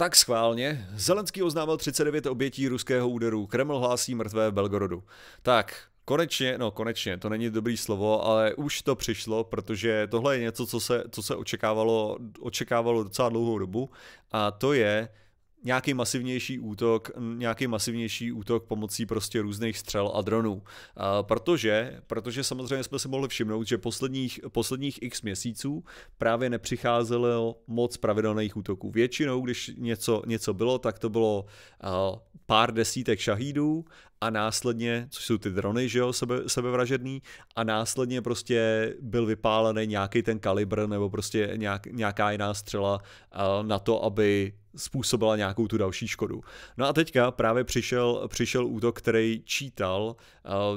Tak schválně, Zelenský oznámil 39 obětí ruského úderu, Kreml hlásí mrtvé v Belgorodu. Tak, konečně, no konečně, to není dobrý slovo, ale už to přišlo, protože tohle je něco, co se, co se očekávalo, očekávalo docela dlouhou dobu a to je, nějaký masivnější útok, nějaký masivnější útok pomocí prostě různých střel a dronů. A protože, protože samozřejmě jsme si mohli všimnout, že posledních, posledních x měsíců právě nepřicházelo moc pravidelných útoků. Většinou, když něco, něco bylo, tak to bylo pár desítek šahídů a následně, což jsou ty drony, že jo, sebe, sebevražedný, a následně prostě byl vypálený nějaký ten kalibr nebo prostě nějak, nějaká jiná střela na to, aby způsobila nějakou tu další škodu. No a teďka právě přišel, přišel útok, který čítal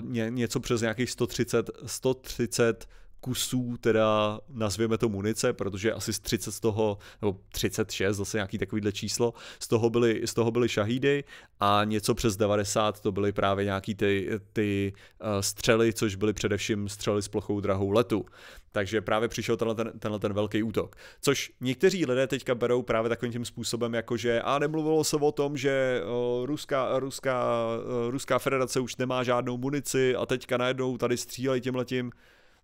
ně, něco přes nějakých 130, 130 kusů, teda nazvěme to munice, protože asi z 30 z toho, nebo 36, zase nějaký takovýhle číslo, z toho byly, z toho byly šahídy a něco přes 90 to byly právě nějaký ty, ty eh, střely, což byly především střely s plochou drahou letu. Takže právě přišel tenhle ten, tenhle ten velký útok. Což někteří lidé teďka berou právě takovým tím způsobem, jako že a nemluvilo se o tom, že ruská, eh, ruská, eh, ruská federace už nemá žádnou munici a teďka najednou tady střílejí tím letím.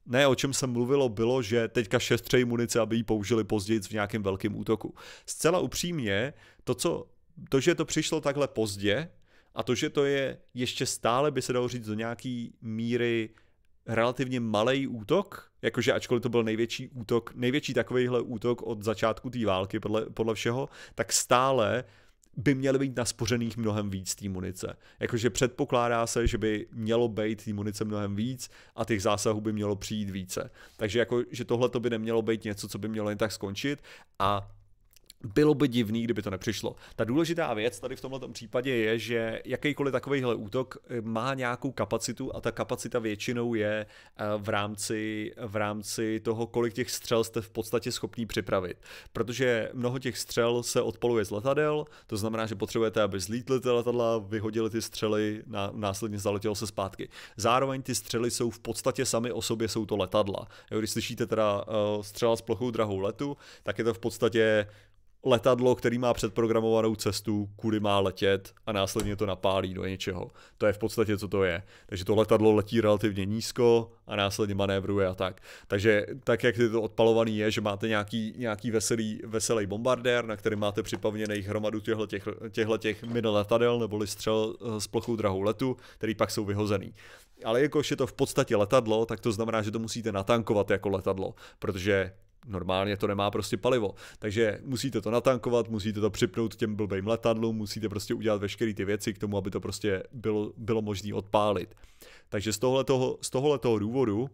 Ne, o čem se mluvilo, bylo, že teďka šestřej munice, aby ji použili později v nějakém velkém útoku. Zcela upřímně, to, co, to, že to přišlo takhle pozdě a to, že to je ještě stále, by se dalo říct, do nějaký míry relativně malý útok, jakože ačkoliv to byl největší útok, největší takovýhle útok od začátku té války podle, podle všeho, tak stále by měly být naspořených mnohem víc té munice. Jakože předpokládá se, že by mělo být té munice mnohem víc a těch zásahů by mělo přijít více. Takže jako, že tohle to by nemělo být něco, co by mělo jen tak skončit a bylo by divný, kdyby to nepřišlo. Ta důležitá věc tady v tomto případě je, že jakýkoliv takovýhle útok eh, má nějakou kapacitu a ta kapacita většinou je eh, v rámci, v rámci toho, kolik těch střel jste v podstatě schopný připravit. Protože mnoho těch střel se odpoluje z letadel, to znamená, že potřebujete, aby zlítly ty letadla, vyhodili ty střely, na, následně zaletělo se zpátky. Zároveň ty střely jsou v podstatě sami o sobě, jsou to letadla. když slyšíte teda eh, střela s plochou drahou letu, tak je to v podstatě letadlo, který má předprogramovanou cestu, kudy má letět a následně to napálí do něčeho. To je v podstatě, co to je. Takže to letadlo letí relativně nízko a následně manévruje a tak. Takže tak, jak je to odpalovaný je, že máte nějaký, nějaký veselý, veselý bombardér, na který máte připavněný hromadu těchto těch, těch min letadel nebo střel s eh, plochou drahou letu, který pak jsou vyhozený. Ale jakož je to v podstatě letadlo, tak to znamená, že to musíte natankovat jako letadlo, protože normálně to nemá prostě palivo. Takže musíte to natankovat, musíte to připnout těm blbým letadlům, musíte prostě udělat veškeré ty věci k tomu, aby to prostě bylo, bylo možné odpálit. Takže z tohoto z důvodu uh,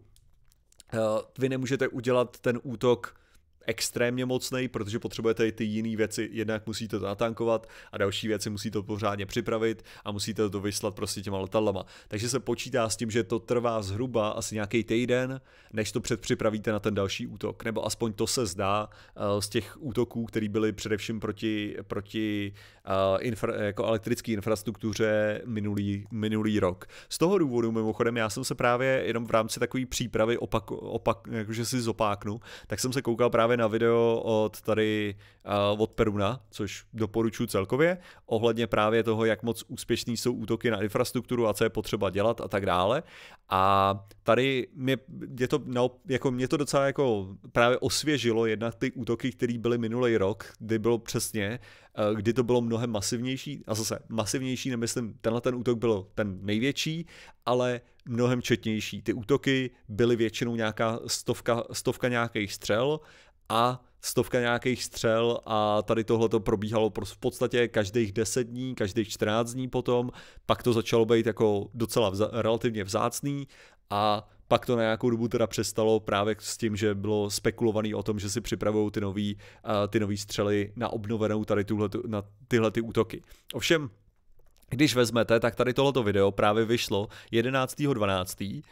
vy nemůžete udělat ten útok extrémně mocný, protože potřebujete i ty jiné věci, jednak musíte to natankovat a další věci musíte pořádně připravit a musíte to vyslat prostě těma letadlama. Takže se počítá s tím, že to trvá zhruba asi nějaký týden, než to předpřipravíte na ten další útok, nebo aspoň to se zdá eh, z těch útoků, které byly především proti, proti eh, infra, jako elektrické infrastruktuře minulý, minulý rok. Z toho důvodu mimochodem já jsem se právě jenom v rámci takové přípravy opak, opak jakože si zopáknu, tak jsem se koukal právě na video od tady uh, od Peruna, což doporučuji celkově, ohledně právě toho, jak moc úspěšný jsou útoky na infrastrukturu a co je potřeba dělat a tak dále. A tady mě, je to, no, jako mě to docela jako právě osvěžilo jednak ty útoky, které byly minulý rok, kdy bylo přesně uh, Eh, kdy to bylo mnohem masivnější. A zase masivnější, nemyslím, tenhle ten útok byl ten největší, ale mnohem četnější. Ty útoky byly většinou nějaká stovka, stovka nějakých střel a stovka nějakých střel a tady tohle to probíhalo v podstatě každých 10 dní, každých 14 dní potom, pak to začalo být jako docela vza, relativně vzácný a pak to na nějakou dobu teda přestalo právě s tím, že bylo spekulovaný o tom, že si připravují ty nový, ty nový střely na obnovenou tady tuhle, na tyhle ty útoky. Ovšem, když vezmete, tak tady tohleto video právě vyšlo 11.12.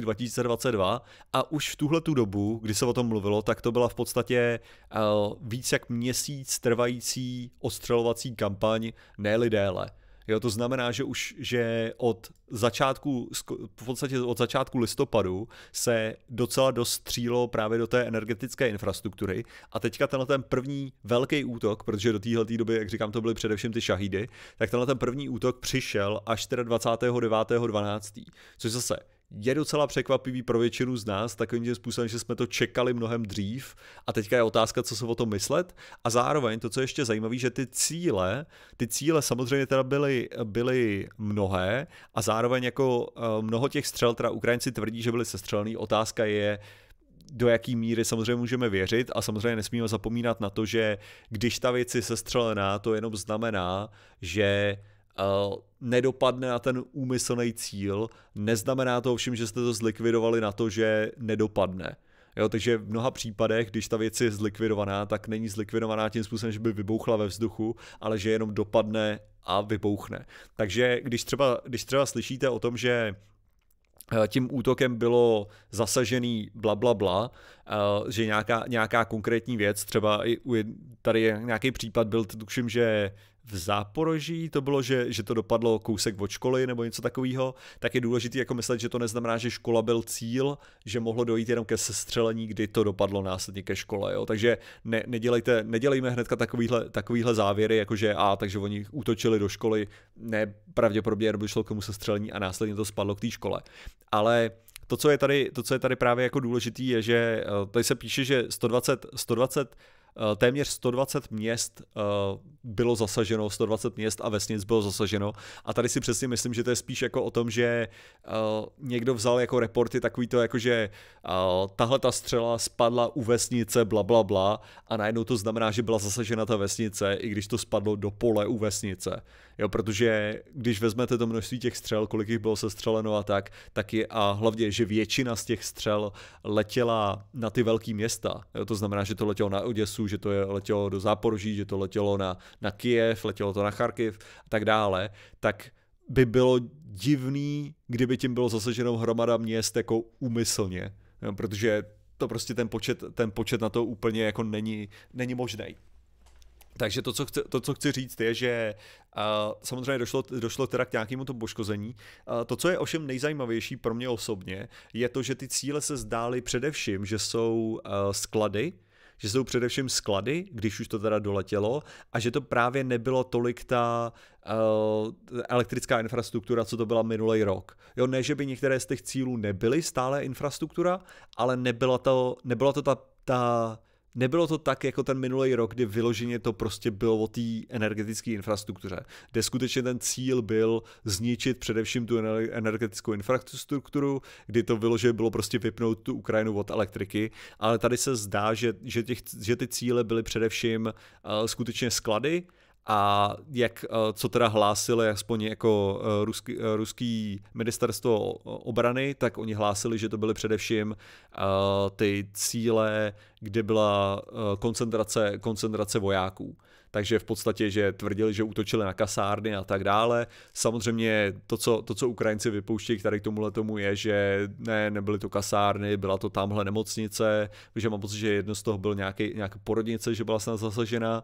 2022 a už v tuhle tu dobu, kdy se o tom mluvilo, tak to byla v podstatě uh, víc jak měsíc trvající ostřelovací kampaň, ne déle. Jo, to znamená, že už že od začátku, v podstatě od začátku listopadu se docela dostřílo právě do té energetické infrastruktury a teďka tenhle ten první velký útok, protože do téhle doby, jak říkám, to byly především ty šahidy, tak tenhle ten první útok přišel až teda 29.12., což zase je docela překvapivý pro většinu z nás takovým tím způsobem, že jsme to čekali mnohem dřív a teďka je otázka, co se o tom myslet a zároveň to, co je ještě zajímavé, že ty cíle, ty cíle samozřejmě teda byly, byly mnohé a zároveň jako eh, mnoho těch střel, teda Ukrajinci tvrdí, že byly sestřelený, otázka je, do jaký míry samozřejmě můžeme věřit a samozřejmě nesmíme zapomínat na to, že když ta věc je sestřelená, to jenom znamená, že Eh, nedopadne na ten úmyslný cíl, neznamená to ovšem, že jste to zlikvidovali na to, že nedopadne. Jo, takže v mnoha případech, když ta věc je zlikvidovaná, tak není zlikvidovaná tím způsobem, že by vybouchla ve vzduchu, ale že jenom dopadne a vybouchne. Takže když třeba, když třeba slyšíte o tom, že eh, tím útokem bylo zasažený bla, bla, bla, eh, že nějaká, nějaká konkrétní věc, třeba tady je nějaký případ byl, tuším, že v Záporoží to bylo, že, že to dopadlo kousek od školy nebo něco takového, tak je důležité jako myslet, že to neznamená, že škola byl cíl, že mohlo dojít jenom ke sestřelení, kdy to dopadlo následně ke škole. Jo? Takže ne, nedělejte, nedělejme hnedka takovýhle, takovýhle závěry, jakože a, takže oni útočili do školy, ne, pravděpodobně došlo k tomu sestřelení a následně to spadlo k té škole. Ale to co, je tady, to, co je tady právě jako důležitý, je, že eh, tady se píše, že 120, 120 Eh, téměř 120 měst eh, bylo zasaženo, 120 měst a vesnic bylo zasaženo. A tady si přesně myslím, že to je spíš jako o tom, že eh, někdo vzal jako reporty takový to, jako že tahle ta střela spadla u vesnice, bla, bla, bla, a najednou to znamená, že byla zasažena ta vesnice, i když to spadlo do pole u vesnice. Jo, protože když vezmete to množství těch střel, kolik jich bylo sestřeleno a tak, taky a hlavně, že většina z těch střel letěla na ty velké města. Jo, to znamená, že to letělo na Oděsu, že to je, letělo do Záporoží, že to letělo na, na Kijev, letělo to na Charkiv a tak dále, tak by bylo divný, kdyby tím bylo zasaženo hromada měst jako úmyslně, jo, protože to prostě ten počet, ten počet na to úplně jako není, není možný. Takže to co, chci, to, co chci říct, je, že uh, samozřejmě došlo, došlo teda k nějakému tomu poškození. Uh, to, co je ovšem nejzajímavější pro mě osobně, je to, že ty cíle se zdály především, že jsou uh, sklady, že jsou především sklady, když už to teda doletělo, a že to právě nebylo tolik ta uh, elektrická infrastruktura, co to byla minulý rok. Jo, ne, že by některé z těch cílů nebyly stále infrastruktura, ale nebyla to, nebyla to ta, ta Nebylo to tak jako ten minulý rok, kdy vyloženě to prostě bylo o té energetické infrastruktuře, kde skutečně ten cíl byl zničit především tu energetickou infrastrukturu, kdy to vyloženě bylo prostě vypnout tu Ukrajinu od elektriky, ale tady se zdá, že, že, těch, že ty cíle byly především uh, skutečně sklady, a jak, eh, co teda hlásili, aspoň jako eh, ruský, eh, ruský ministerstvo obrany, tak oni hlásili, že to byly především ty cíle, kde byla koncentrace, koncentrace vojáků takže v podstatě, že tvrdili, že útočili na kasárny a tak dále. Samozřejmě to, co, to, co Ukrajinci vypouštějí k tady k tomuhle tomu je, že ne, nebyly to kasárny, byla to tamhle nemocnice, že mám pocit, že jedno z toho byl nějaký, nějaká porodnice, že byla snad zasažena,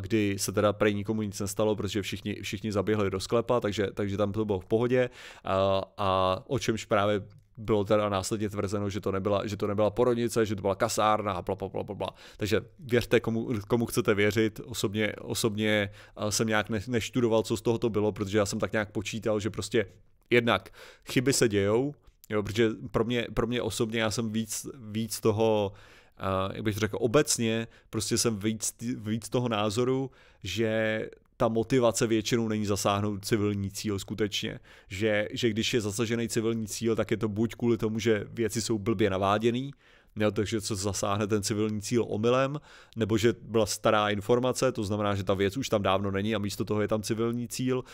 kdy se teda prej nikomu nic nestalo, protože všichni, všichni zaběhli do sklepa, takže, takže tam to bylo v pohodě a, a o čemž právě bylo teda následně tvrzeno, že to nebyla, že to nebyla porodnice, že to byla kasárna a bla, bla, bla, bla. Takže věřte, komu, komu chcete věřit. Osobně, osobně eh, jsem nějak ne, neštudoval, co z toho to bylo, protože já jsem tak nějak počítal, že prostě jednak chyby se dějou, jo, protože pro mě, pro mě osobně já jsem víc, víc toho, uh, jak bych řekl, obecně prostě jsem víc, víc toho názoru, že ta motivace většinou není zasáhnout civilní cíl skutečně. Že, že když je zasažený civilní cíl, tak je to buď kvůli tomu, že věci jsou blbě naváděný, jo, takže co zasáhne ten civilní cíl omylem, nebo že byla stará informace, to znamená, že ta věc už tam dávno není a místo toho je tam civilní cíl,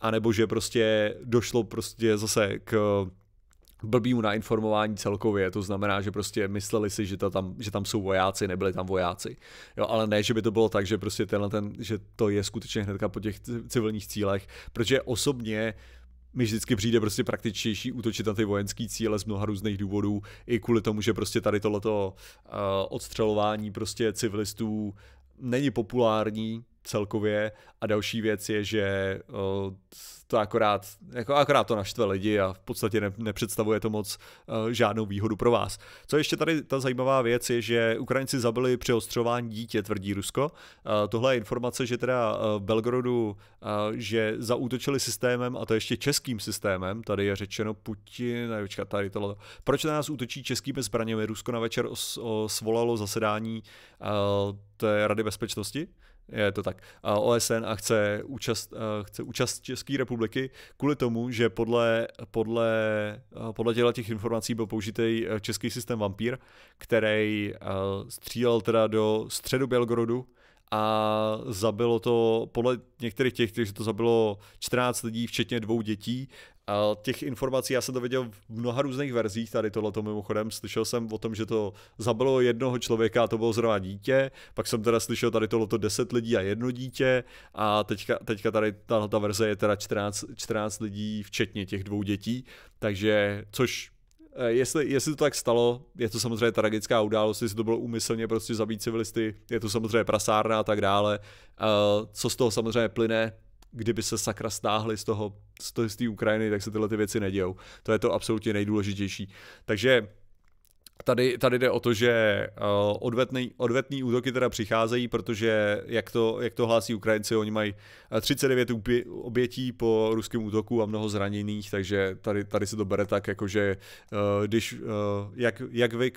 anebo že prostě došlo prostě zase k blbýmu na informování celkově, to znamená, že prostě mysleli si, že, ta tam, že tam jsou vojáci, nebyli tam vojáci. Jo, ale ne, že by to bylo tak, že prostě tenhle ten, že to je skutečně hnedka po těch civilních cílech, protože osobně mi vždycky přijde prostě praktičtější útočit na ty vojenské cíle z mnoha různých důvodů, i kvůli tomu, že prostě tady tohleto uh, odstřelování prostě civilistů není populární, celkově. A další věc je, že to akorát, jako akorát to naštve lidi a v podstatě ne, nepředstavuje to moc žádnou výhodu pro vás. Co ještě tady ta zajímavá věc je, že Ukrajinci zabili při ostřování dítě, tvrdí Rusko. Tohle je informace, že teda v Belgorodu, že zaútočili systémem, a to ještě českým systémem, tady je řečeno Putin, ne, tady tohle. Proč na nás útočí českými zbraněmi? Rusko na večer svolalo zasedání té Rady bezpečnosti, je to tak. A OSN a chce účast, chce účast České republiky kvůli tomu, že podle, podle, podle těla těch informací byl použitý e, český systém Vampír, který střílel teda do středu Bělgorodu, a zabilo to, podle některých těch, kteří to zabilo 14 lidí, včetně dvou dětí. A těch informací já jsem to viděl v mnoha různých verzích, tady tohleto mimochodem. Slyšel jsem o tom, že to zabilo jednoho člověka a to bylo zrovna dítě, pak jsem teda slyšel tady tohleto 10 lidí a jedno dítě a teďka, teďka tady tahle verze je teda 14, 14 lidí, včetně těch dvou dětí, takže což Eh, jestli, jestli to tak stalo, je to samozřejmě tragická událost, jestli to bylo úmyslně prostě zabít civilisty, je to samozřejmě prasárna a tak dále. Eh, co z toho samozřejmě plyne, kdyby se sakra stáhli z toho, z té Ukrajiny, tak se tyhle ty věci nedějou. To je to absolutně nejdůležitější. Takže Tady, tady jde o to, že eh, odvetný, odvetný útoky teda přicházejí, protože jak to, jak to hlásí Ukrajinci, oni mají 39 eh, obětí po ruském útoku a mnoho zraněných, takže tady, tady se to bere tak, jakože eh, když, jak, jak, vy,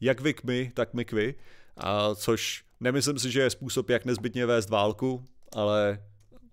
jak vy k my, tak my k vy, a což nemyslím si, že je způsob, jak nezbytně vést válku, ale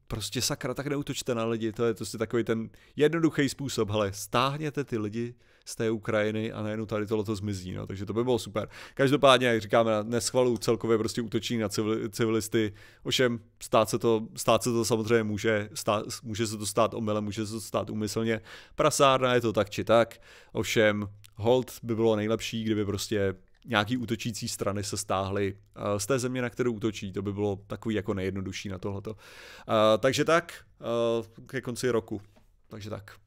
prostě sakra, tak neutočte na lidi, to je prostě takový ten jednoduchý způsob, hele, stáhněte ty lidi, z té Ukrajiny a najednou tady tohle to zmizí, no, takže to by bylo super. Každopádně, jak říkáme, neschvalu celkově prostě útočí na civilisty, ovšem stát se to, stát se to samozřejmě může, stát, může se to stát omylem, může se to stát úmyslně, prasárna je to tak či tak, ovšem hold by bylo nejlepší, kdyby prostě nějaký útočící strany se stáhly eh, z té země, na kterou útočí. To by bylo takový jako nejjednodušší na tohleto. Eh, takže tak, eh, ke konci roku. Takže tak.